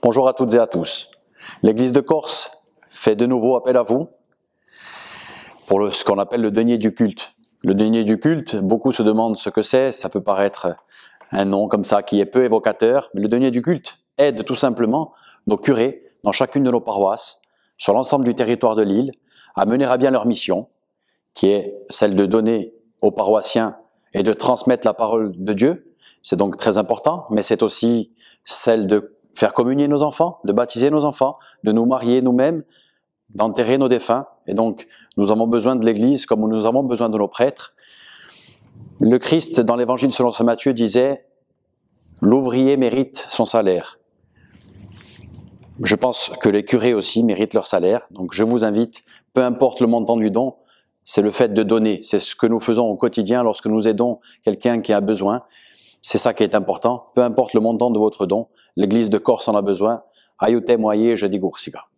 Bonjour à toutes et à tous. L'Église de Corse fait de nouveau appel à vous pour ce qu'on appelle le denier du culte. Le denier du culte, beaucoup se demandent ce que c'est, ça peut paraître un nom comme ça qui est peu évocateur, mais le denier du culte aide tout simplement nos curés dans chacune de nos paroisses, sur l'ensemble du territoire de l'île, à mener à bien leur mission, qui est celle de donner aux paroissiens et de transmettre la parole de Dieu. C'est donc très important, mais c'est aussi celle de faire communier nos enfants, de baptiser nos enfants, de nous marier nous-mêmes, d'enterrer nos défunts. Et donc, nous avons besoin de l'Église comme nous avons besoin de nos prêtres. Le Christ, dans l'Évangile selon saint Matthieu, disait L'ouvrier mérite son salaire. Je pense que les curés aussi méritent leur salaire. Donc, je vous invite, peu importe le montant du don, c'est le fait de donner. C'est ce que nous faisons au quotidien lorsque nous aidons quelqu'un qui a besoin. C'est ça qui est important. Peu importe le montant de votre don, l'Église de Corse en a besoin. Aiutemo je dis goursiga.